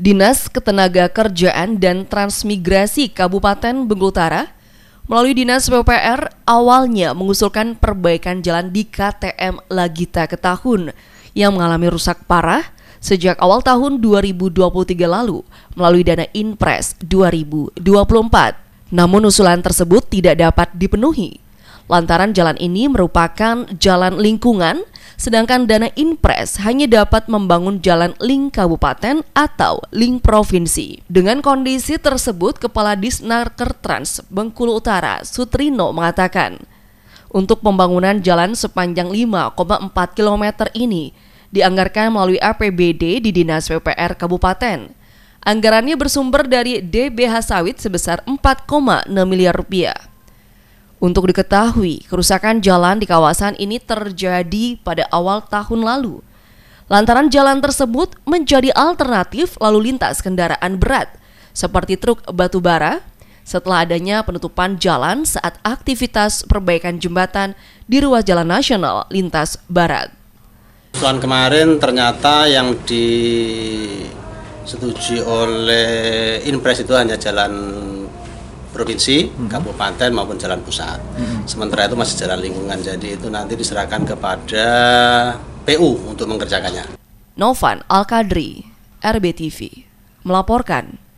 Dinas Ketenaga Kerjaan dan Transmigrasi Kabupaten Benggulutara melalui Dinas PUPR awalnya mengusulkan perbaikan jalan di KTM Lagita Ketahun yang mengalami rusak parah sejak awal tahun 2023 lalu melalui dana Inpres 2024. Namun usulan tersebut tidak dapat dipenuhi lantaran jalan ini merupakan jalan lingkungan sedangkan dana impres hanya dapat membangun jalan link kabupaten atau link provinsi. Dengan kondisi tersebut, Kepala Disnaker Trans Bengkulu Utara Sutrino mengatakan, untuk pembangunan jalan sepanjang 5,4 km ini dianggarkan melalui APBD di Dinas PUPR Kabupaten. Anggarannya bersumber dari DBH Sawit sebesar 4,6 miliar rupiah. Untuk diketahui, kerusakan jalan di kawasan ini terjadi pada awal tahun lalu. Lantaran jalan tersebut menjadi alternatif lalu lintas kendaraan berat, seperti truk batu bara, setelah adanya penutupan jalan saat aktivitas perbaikan jembatan di ruas jalan nasional lintas barat. Tuan kemarin ternyata yang disetujui oleh Inpres itu hanya jalan provinsi, hmm. kabupaten maupun jalan pusat. Hmm. Sementara itu masih jalan lingkungan, jadi itu nanti diserahkan kepada PU untuk mengerjakannya. Novan Alkadri, RBTV, melaporkan.